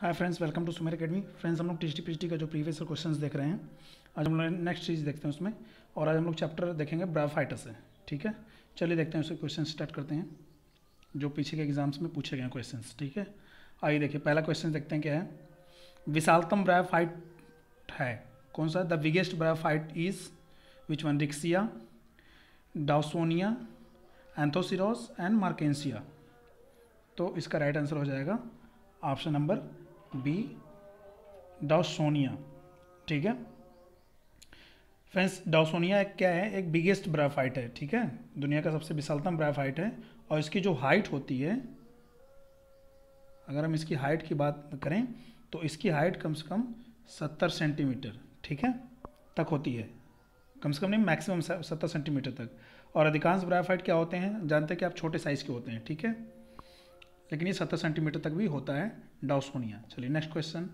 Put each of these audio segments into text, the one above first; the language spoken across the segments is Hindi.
hi friends welcome to Sumer academy friends हम लोग टी पी का जो प्रीवियस क्वेश्चन देख रहे हैं आज हम लोग नेक्स्ट चीज़ देखते हैं उसमें और आज हम लोग चैप्टर देखेंगे ब्राफाइटस से ठीक है चलिए देखते हैं उसके क्वेश्चन स्टार्ट करते हैं जो पीछे के एग्जाम्स में पूछे गए क्वेश्चन ठीक है आइए देखिए पहला क्वेश्चन देखते हैं क्या है विशालतम ब्राफाइट है कौन सा the biggest bryophyte is which one Riccia Dawsonia Anthoceros and Marchantia तो इसका राइट आंसर हो जाएगा ऑप्शन नंबर बी डाउसोनिया ठीक है फ्रेंड्स डाउसोनिया क्या है एक बिगेस्ट ब्राफाइट है ठीक है दुनिया का सबसे विशालतम ब्राफाइट है और इसकी जो हाइट होती है अगर हम इसकी हाइट की बात करें तो इसकी हाइट कम से कम सत्तर सेंटीमीटर ठीक है तक होती है कम से कम नहीं मैक्सिमम सत्तर सेंटीमीटर तक और अधिकांश ब्राफाइट क्या होते हैं जानते हैं कि आप छोटे साइज़ के होते हैं ठीक है लेकिन ये सत्तर सेंटीमीटर तक भी होता है डाउसोनिया चलिए नेक्स्ट क्वेश्चन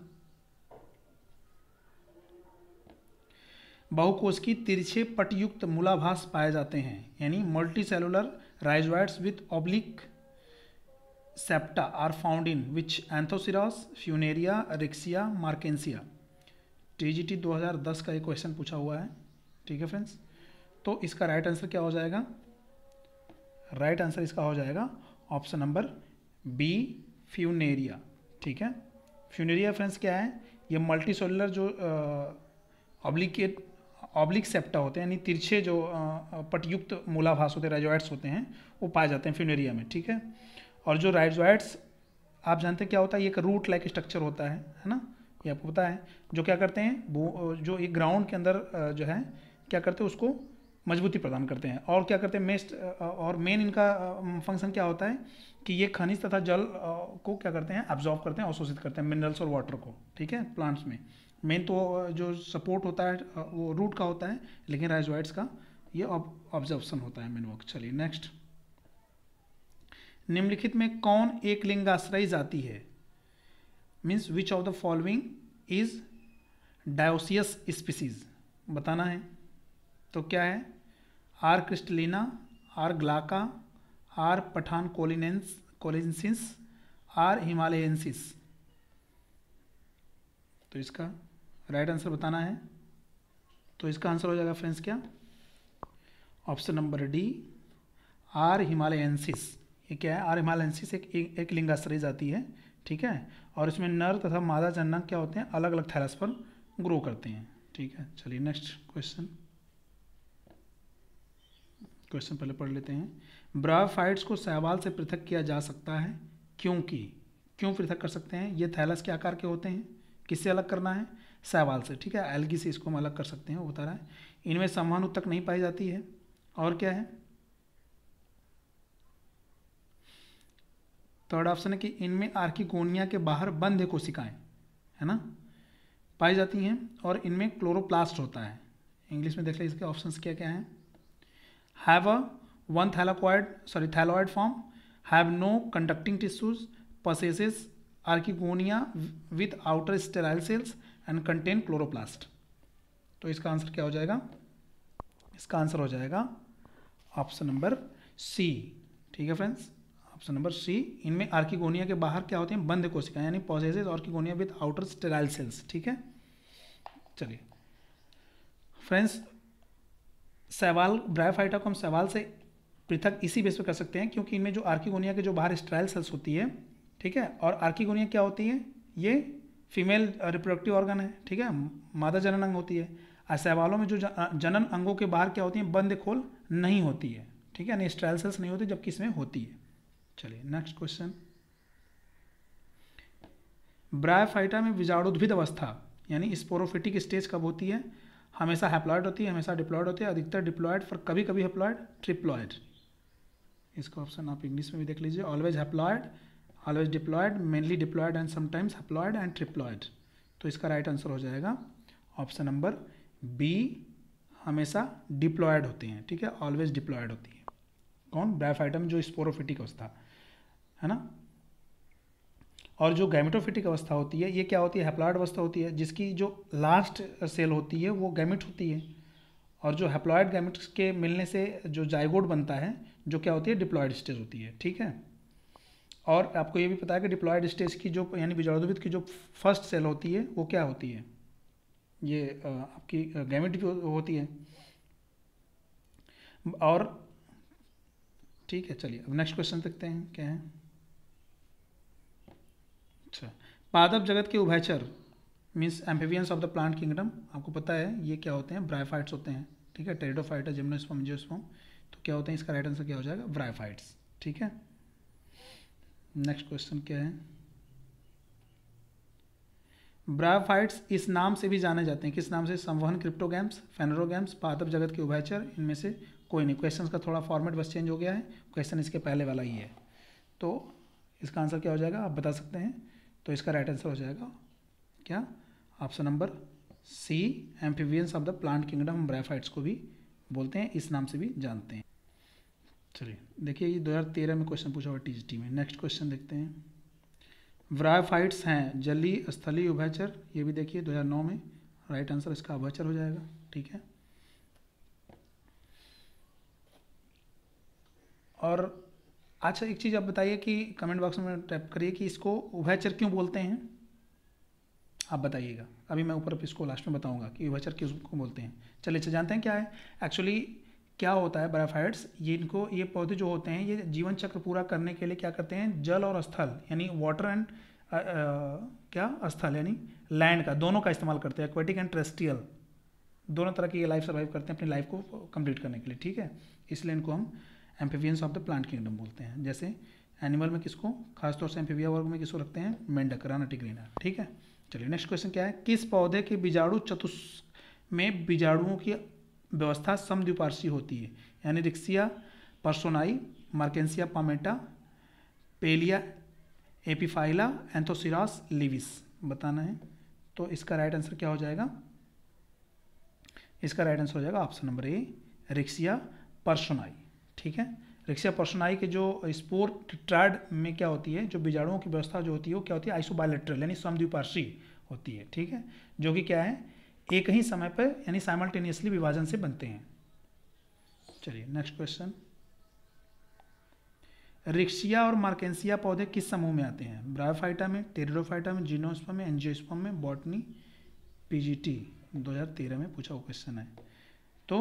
बहुकोश की तिरछे पटयुक्त मूलाभास पाए जाते हैं यानी multi cellular rhizoids with oblique septa are found in which Anthoceros Funaria Riccia Marchantia TGT 2010 का एक क्वेश्चन पूछा हुआ है ठीक है फ्रेंड्स तो इसका राइट right आंसर क्या हो जाएगा राइट right आंसर इसका हो जाएगा ऑप्शन नंबर बी फ्यूनेरिया ठीक है फ्यूनेरिया फ्रेंड्स क्या है ये मल्टी सोलर जो ऑब्लिकेट ऑब्लिक सेप्टा होते हैं यानी तिरछे जो पटयुक्त मूलाभास होते हैं राइजोइड्स होते हैं वो पाए जाते हैं फ्यूनेरिया में ठीक है और जो राइजोइड्स आप जानते हैं क्या होता है ये एक रूट लाइक स्ट्रक्चर होता है है ना ये आपको पता है जो क्या करते हैं जो एक ग्राउंड के अंदर जो है क्या करते हैं उसको मजबूती प्रदान करते हैं और क्या करते हैं मेस्ट और मेन इनका फंक्शन क्या होता है कि ये खनिज तथा जल को क्या करते हैं ऑब्जॉर्व करते हैं अवशोषित करते हैं मिनरल्स और वाटर को ठीक है प्लांट्स में मेन तो जो सपोर्ट होता है वो रूट का होता है लेकिन राइजवाइड्स का ये ऑब्जर्वेशन होता है मेन वर्क चलिए नेक्स्ट निम्नलिखित में कौन एक लिंगाश्रय जाति है means which of the following is dioecious species बताना है तो क्या है R crystallina R glauca R पठान कोलिनेंस कोलिनसिस आर हिमालयनसिस तो इसका राइट आंसर बताना है तो इसका आंसर हो जाएगा फ्रेंड्स क्या option number D R himalayensis ये क्या है आर हिमालयनसिस एक एक, एक लिंगा है ठीक है और इसमें नर तथा मादा जनक क्या होते हैं अलग अलग थैलस पर ग्रो करते हैं ठीक है चलिए नेक्स्ट क्वेश्चन क्वेश्चन पहले पढ़ लेते हैं ब्राफाइट्स को सहवाल से पृथक किया जा सकता है क्योंकि क्यों पृथक कर सकते हैं ये थैलस के आकार के होते हैं किससे अलग करना है सहवाल से ठीक है एलगी से इसको हम अलग कर सकते हैं वो बता रहा है इनमें समान उत्तक नहीं पाई जाती है और क्या है थर्ड ऑप्शन है कि इनमें आर्किकोनिया के बाहर बंद कोशिकाएं है ना पाई जाती हैं और इनमें क्लोरोप्लास्ट होता है इंग्लिश में देख लीजिए इसके ऑप्शंस क्या क्या हैं have a one thylakoid sorry thyroid form have no conducting tissues possesses archigonia with outer sterile cells and contain chloroplast तो इसका आंसर क्या हो जाएगा इसका आंसर हो जाएगा ऑप्शन नंबर सी ठीक है फ्रेंड्स ऑप्शन नंबर सी इनमें आर्किगोनिया के बाहर क्या होते हैं बंद कोशिका यानी पॉजेसिस archegonia with outer sterile cells ठीक है चलिए फ्रेंड्स सवाल ब्रायोफाइटा को हम सवाल से पृथक इसी बेस पर कर सकते हैं क्योंकि इनमें जो आर्किगोनिया के जो बाहर स्ट्राइल सेल्स होती है ठीक है और आर्किगोनिया क्या होती है ये फीमेल रिप्रोडक्टिव ऑर्गन है ठीक है मादा जनन अंग होती है और सवालों में जो जनन अंगों के बाहर क्या होती है बंद खोल नहीं होती है ठीक है यानी स्ट्राइल सेल्स नहीं होती जबकि इसमें होती है चलिए नेक्स्ट क्वेश्चन ब्रायोफाइटा में विजाणुद्भिद अवस्था यानी स्पोरोफिटिक स्टेज कब होती है हमेशा हैप्लॉयड होती है हमेशा डिप्लॉयड होती है अधिकतर डिप्लॉयड फॉर कभी कभी हैप्लॉयड ट्रिप्लॉयड इसका ऑप्शन आप इंग्लिश में भी देख लीजिए always haploid always diploid mainly diploid and sometimes haploid and triploid तो इसका राइट आंसर हो जाएगा ऑप्शन नंबर बी हमेशा डिप्लॉयड होती हैं ठीक है ऑलवेज डिप्लॉयड होती है कौन ब्रैफ आइटम जो स्पोरोफिटिक होता है ना और जो गैमेटोफिटिक अवस्था होती है ये क्या होती है हेप्लॉयड अवस्था होती है जिसकी जो लास्ट सेल होती है वो गैमेट होती है और जो हेप्लॉयड गैमेट्स के मिलने से जो जाइगोड बनता है जो क्या होती है डिप्लॉयड स्टेज होती है ठीक है और आपको ये भी पता है कि डिप्लॉयड स्टेज की जो यानी बीजाणुद्भिद की जो फर्स्ट सेल होती है वो क्या होती है ये आपकी गैमेट भी होती है और ठीक है चलिए अब नेक्स्ट क्वेश्चन देखते हैं क्या है अच्छा पादप जगत के उभयचर means amphibians of the plant kingdom आपको पता है ये क्या होते हैं ब्रायफाइट्स होते हैं ठीक है टेरिडोफाइट है जिम्नोस्पम जियोस्पम तो क्या होते हैं इसका राइट आंसर क्या हो जाएगा ब्रायफाइट्स ठीक है नेक्स्ट क्वेश्चन क्या है ब्रायोफाइट्स इस नाम से भी जाने जाते हैं किस नाम से संवहन क्रिप्टोगैम्स फेनरोगैम्स पादप जगत के उभयचर इनमें से कोई नहीं क्वेश्चन का थोड़ा फॉर्मेट बस चेंज हो गया है क्वेश्चन इसके पहले वाला ही है तो इसका आंसर क्या हो जाएगा आप बता सकते हैं तो इसका राइट आंसर हो जाएगा क्या option number C amphibians of the plant kingdom हम ब्राइफाइट्स को भी बोलते हैं इस नाम से भी जानते हैं चलिए देखिए ये 2013 में क्वेश्चन पूछा हुआ टीजीटी में नेक्स्ट क्वेश्चन देखते हैं व्राइफाइट्स हैं जली स्थली उभयचर ये भी देखिए 2009 में राइट आंसर इसका उभयचर हो जाएगा ठीक है और अच्छा एक चीज़ आप बताइए कि कमेंट बॉक्स में टाइप करिए कि इसको उभयचर क्यों बोलते हैं आप बताइएगा अभी मैं ऊपर इसको लास्ट में बताऊंगा कि उभयचर क्यों बोलते हैं चलिए अच्छा जानते हैं क्या है एक्चुअली क्या होता है बराफाइड्स ये इनको ये पौधे जो होते हैं ये जीवन चक्र पूरा करने के लिए क्या करते हैं जल और स्थल यानी वाटर एंड क्या स्थल यानी लैंड का दोनों का इस्तेमाल करते हैं एक्वेटिक एंड ट्रेस्टियल दोनों तरह की ये लाइफ सर्वाइव करते हैं अपनी लाइफ को कंप्लीट करने के लिए ठीक है इसलिए इनको हम amphibians of the plant kingdom बोलते हैं जैसे एनिमल में किसको खासतौर से एम्फीविया वर्ग में किसको रखते हैं मेंढक राना टिग्रीना ठीक है चलिए नेक्स्ट क्वेश्चन क्या है किस पौधे के बीजाणु चतुष में बीजाणुओं की व्यवस्था समद्विपार्शी होती है यानी Riccia perssonii Marchantia palmata Pellia epiphylla Anthoceros laevis बताना है तो इसका राइट आंसर क्या हो जाएगा इसका राइट आंसर हो जाएगा option number A Riccia perssonii ठीक है रिक्शा पर्सनाई के जो स्पोर ट्रैड में क्या होती है जो बीजाणुओं की व्यवस्था जो होती है वो क्या होती है आइसोबायोलेट्रल यानी समद्विपार्शी होती है ठीक है जो कि क्या है एक ही समय पर यानी साइमल्टेनियसली विभाजन से बनते हैं चलिए नेक्स्ट क्वेश्चन रिक्सिया और मार्केंसिया पौधे किस समूह में आते हैं ब्रायोफाइटा में टेरिडोफाइटा में जीनोस्पम में एनजियोस्पम में बॉटनी पीजीटी 2013 में पूछा हुआ क्वेश्चन है तो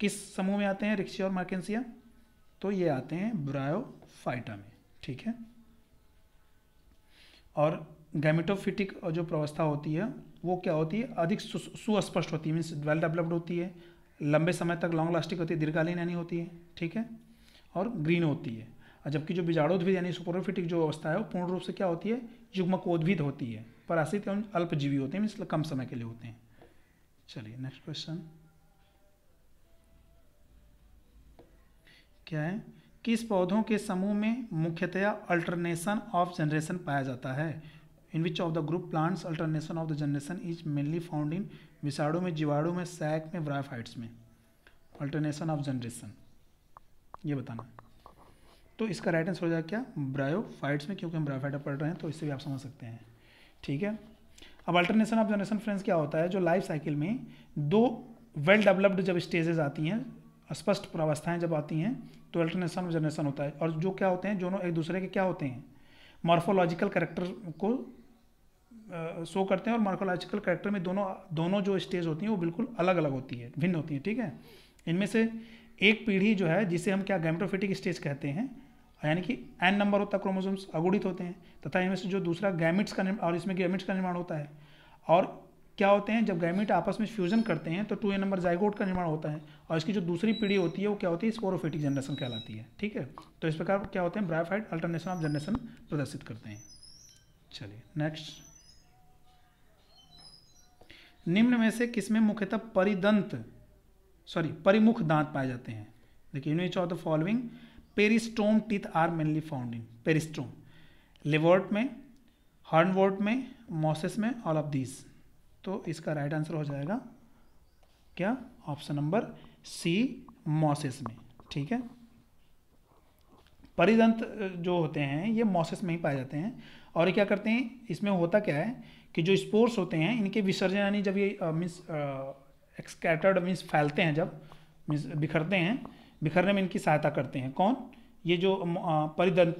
किस समूह में आते हैं रिक्शे और मार्केंसिया तो ये आते हैं ब्रायोफाइटा में ठीक है और गैमेटोफिटिक जो प्रवस्था होती है वो क्या होती है अधिक सुस्पष्ट होती है मीन्स वेल डेवलप्ड होती है लंबे समय तक लॉन्ग लास्टिंग होती है दीर्घकालीन यानी होती है ठीक है और ग्रीन होती है और जबकि जो बीजाणुद्भिद यानी सुपोरोफिटिक जो अवस्था है वो पूर्ण रूप से क्या होती है युग्मकोद्भिद होती है पर एवं अल्पजीवी होते हैं मीन्स कम समय के लिए होते हैं चलिए नेक्स्ट क्वेश्चन क्या है किस पौधों के समूह में मुख्यतया अल्टरनेशन ऑफ जनरेशन पाया जाता है in which of the group plants alternation of the generation is mainly found in विषाणु में जीवाणु में सैक में ब्राफाइट्स में अल्टरनेशन ऑफ जनरेशन ये बताना तो इसका राइट आंसर हो जाएगा क्या ब्रायोफाइट्स में क्योंकि हम ब्रायोफाइटा पढ़ रहे हैं तो इससे भी आप समझ सकते हैं ठीक है अब अल्टरनेशन ऑफ जनरेशन फ्रेंड्स क्या होता है जो लाइफ साइकिल में दो वेल डेवलप्ड जब स्टेजेस आती हैं स्पष्ट प्रावस्थाएं जब आती हैं तो अल्टरनेशन और जनरेशन होता है और जो क्या होते हैं दोनों एक दूसरे के क्या होते हैं मॉर्फोलॉजिकल करेक्टर को शो करते हैं और मॉर्फोलॉजिकल करेक्टर में दोनों दोनों जो स्टेज होती हैं वो बिल्कुल अलग अलग होती है भिन्न होती है ठीक है इनमें से एक पीढ़ी जो है जिसे हम क्या गैमेटोफिटिक स्टेज कहते हैं यानी कि एन नंबर होता है क्रोमोजोम्स होते हैं तथा इनमें से जो दूसरा गैमिट्स का और इसमें गैमिट्स का निर्माण होता है और क्या होते हैं जब गैमिट आपस में फ्यूजन करते हैं तो टू ए नंबर जाइगोट का निर्माण होता है और इसकी जो दूसरी पीढ़ी होती है वो क्या होती है स्पोरोफेटिक जनरेशन कहलाती है ठीक है तो इस प्रकार क्या होते हैं ब्रायोफाइट अल्टरनेशन ऑफ जनरेशन प्रदर्शित करते हैं चलिए नेक्स्ट निम्न में से किसमें मुख्यतः परिदंत सॉरी परिमुख दांत पाए जाते हैं देखिए one of the following peristome teeth are mainly found in peristome liverwort में हॉर्नवोर्ट में मोसेस में ऑल ऑफ दीज तो इसका राइट आंसर हो जाएगा क्या ऑप्शन नंबर सी मॉसेस में ठीक है परिदंत जो होते हैं ये मॉसेस में ही पाए जाते हैं और ये क्या करते हैं इसमें होता क्या है कि जो स्पोर्ट्स होते हैं इनके विसर्जन यानी जब ये मीन्स एक्सकैटर्ड मीन्स फैलते हैं जब मीन्स बिखरते हैं बिखरने में इनकी सहायता करते हैं कौन ये जो परिदंत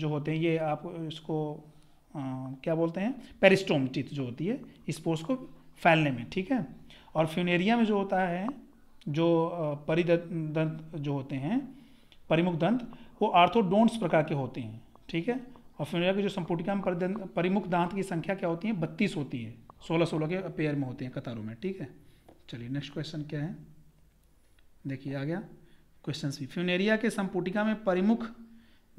जो होते हैं ये आप इसको क्या बोलते हैं पेरिस्टोम टीथ जो होती है स्पोर्स को फैलने में ठीक है और फ्यूनेरिया में जो होता है जो दंत जो होते हैं परिमुख दंत वो आर्थोडोंट्स प्रकार के होते हैं ठीक है और फ्यूनेरिया के जो संपुटिका में परिमुख दांत की संख्या क्या होती है बत्तीस होती है सोलह सोलह के पेयर में होते हैं कतारों में ठीक है चलिए नेक्स्ट क्वेश्चन क्या है देखिए आ गया क्वेश्चन भी फ्यूनेरिया के संपुटिका में परिमुख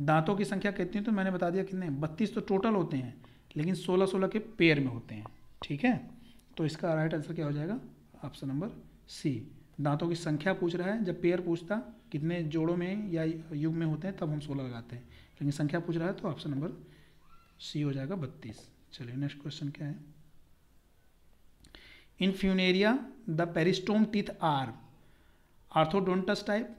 दांतों की संख्या कितनी तो मैंने बता दिया कितने बत्तीस तो टोटल होते हैं लेकिन सोलह सोलह के पेयर में होते हैं ठीक है तो इसका राइट आंसर क्या हो जाएगा ऑप्शन नंबर सी दांतों की संख्या पूछ रहा है जब पेयर पूछता कितने जोड़ों में या युग में होते हैं तब हम सोलह लगाते हैं लेकिन संख्या पूछ रहा है तो ऑप्शन नंबर सी हो जाएगा बत्तीस चलिए नेक्स्ट क्वेश्चन क्या है in Funaria the peristome teeth are arthrodontous type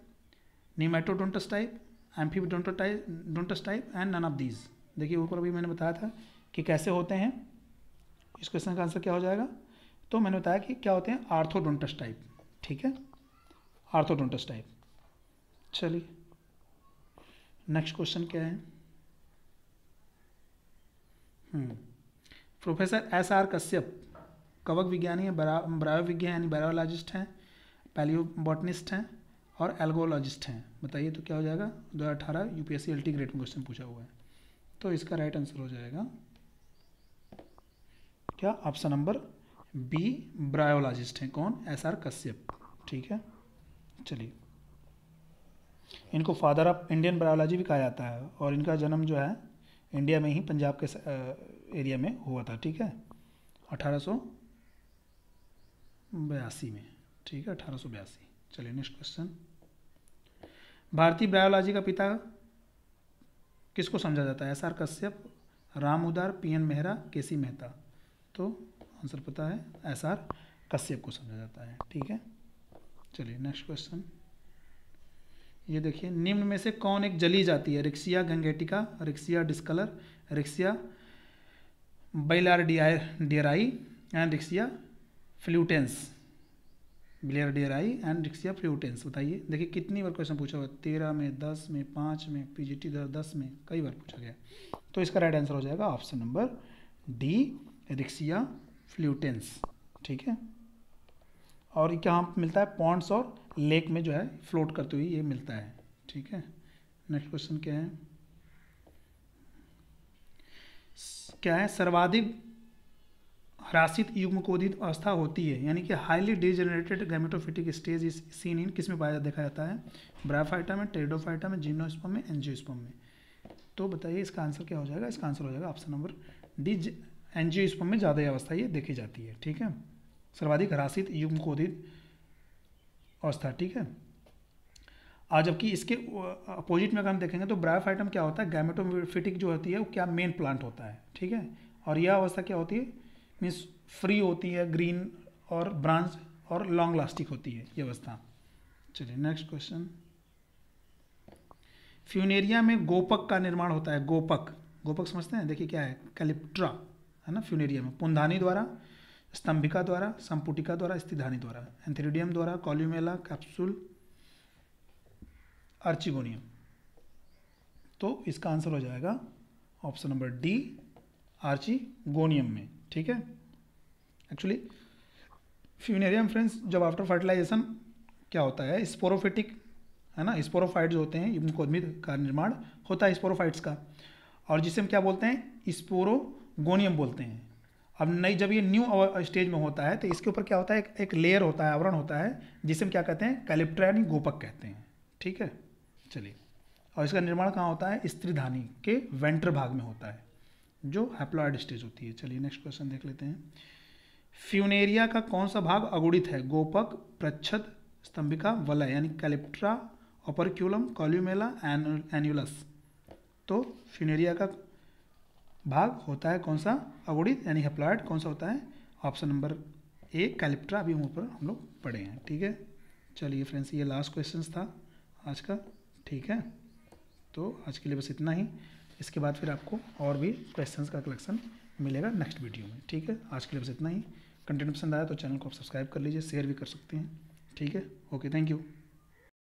nematodontous type एम्फीबडोंटोटाइप डोंटस type and none of these देखिए ऊपर अभी मैंने बताया था कि कैसे होते हैं इस क्वेश्चन का आंसर क्या हो जाएगा तो मैंने बताया कि क्या होते हैं आर्थोडोंटस टाइप ठीक है आर्थोडोंटस टाइप चलिए नेक्स्ट क्वेश्चन क्या है प्रोफेसर एस आर कश्यप कवक विज्ञानी है बरा, बरायोविज्ञ यानी बायोलॉजिस्ट हैं पैलियो बॉटनिस्ट हैं और एल्गोलॉजिस्ट हैं बताइए तो क्या हो जाएगा दो हज़ार अठारह U P S C L T grade में क्वेश्चन पूछा हुआ है तो इसका राइट आंसर हो जाएगा क्या ऑप्शन नंबर बी ब्रायोलॉजिस्ट हैं कौन एस आर कश्यप ठीक है चलिए इनको फादर ऑफ इंडियन बायोलॉजी भी कहा जाता है और इनका जन्म जो है इंडिया में ही पंजाब के एरिया में हुआ था ठीक है अठारह बयासी में ठीक है अठारह बयासी चलिए नेक्स्ट क्वेश्चन भारतीय ब्रायोलॉजी का पिता किसको समझा जाता है एस आर कश्यप राम उदार पी एन मेहरा के सी मेहता तो आंसर पता है एस आर कश्यप को समझा जाता है ठीक है चलिए नेक्स्ट क्वेश्चन ये देखिए निम्न में से कौन एक जली जाती है Riccia gangetica Riccia discolor Riccia बैलार डियर डियराई एंड रिक्सिया फ्लूटेंस ग्लेयर डियर आई एंड रिक्सिया फ्रूटेंस बताइए देखिए कितनी बार क्वेश्चन पूछा हुआ है तेरह में दस में पाँच में पी जी टी दस में कई बार पूछा गया तो इसका राइट आंसर हो जाएगा option number D Riccia fluitans ठीक है और क्या मिलता है पॉन्ट्स और लेक में जो है फ्लोट करते हुए ये मिलता है ठीक है नेक्स्ट क्वेश्चन क्या है क्या है सर्वाधिक ह्रासित युग्म कोदित अवस्था होती है यानी कि highly degenerated gametophytic stage is seen in किस में पाया देखा जाता है ब्राफाइटा में टेडोफाइटा में जिनोस्पम में एनजियोस्पम में तो बताइए इसका आंसर क्या हो जाएगा इसका आंसर हो जाएगा ऑप्शन नंबर डी एनजियोस्पम में ज़्यादा अवस्था ये देखी जाती है ठीक है सर्वाधिक ह्रासित युग्म कोदित अवस्था ठीक है और जबकि इसके अपोजिट में अगर हम देखेंगे तो ब्रायोफाइटम क्या होता है गैमेटोफिटिक जो होती है वो क्या मेन प्लांट होता है ठीक है और यह अवस्था क्या होती है मीन्स फ्री होती है ग्रीन और ब्रांच और लॉन्ग लास्टिक होती है ये अवस्था चलिए नेक्स्ट क्वेश्चन फ्यूनेरिया में गोपक का निर्माण होता है गोपक गोपक समझते हैं देखिए क्या है कैलिप्ट्रा है ना फ्यूनेरिया में पुंधानी द्वारा स्तंभिका द्वारा संपुटिका द्वारा स्थिधानी द्वारा एंथेरिडियम द्वारा कॉल्यूमेला कैप्सूल आर्चिगोनियम तो इसका आंसर हो जाएगा ऑप्शन नंबर डी आर्चिगोनियम में ठीक है एक्चुअली फ्यूनेरियम फ्रेंड्स जब आफ्टर फर्टिलाइजेशन क्या होता है स्पोरोफिटिक है ना स्पोरोफाइट्स होते हैं मुकोदमित का निर्माण होता है स्पोरोफाइट्स का और जिसे हम क्या बोलते हैं स्पोरोगोनियम बोलते हैं अब नई जब ये न्यू स्टेज में होता है तो इसके ऊपर क्या होता है एक, एक लेयर होता है आवरण होता है जिसे हम क्या कहते हैं कैलिप्ट्रा गोपक कहते हैं ठीक है चलिए और इसका निर्माण कहाँ होता है स्त्रीधानी के वेंटर भाग में होता है जो हैप्लॉयड स्टेज होती है चलिए नेक्स्ट क्वेश्चन देख लेते हैं फ्यूनेरिया का कौन सा भाग अगुणित है गोपक प्रच्छद स्तंभिका वलय यानी कैलिप्ट्रा ऑपरक्यूलम कॉल्यूमेला एनुलस तो फ्यूनेरिया का भाग होता है कौन सा अगुणित यानी हेप्लॉयड कौन सा होता है ऑप्शन नंबर ए कैलिप्ट्रा अभी वहाँ पर हम लोग पढ़े हैं ठीक है चलिए फ्रेंड्स ये लास्ट क्वेश्चन था आज का ठीक है तो आज के लिए बस इतना ही इसके बाद फिर आपको और भी क्वेश्चंस का कलेक्शन मिलेगा नेक्स्ट वीडियो में ठीक है आज के लिए बस इतना ही कंटेंट पसंद आया तो चैनल को आप सब्सक्राइब कर लीजिए शेयर भी कर सकते हैं ठीक है ओके थैंक यू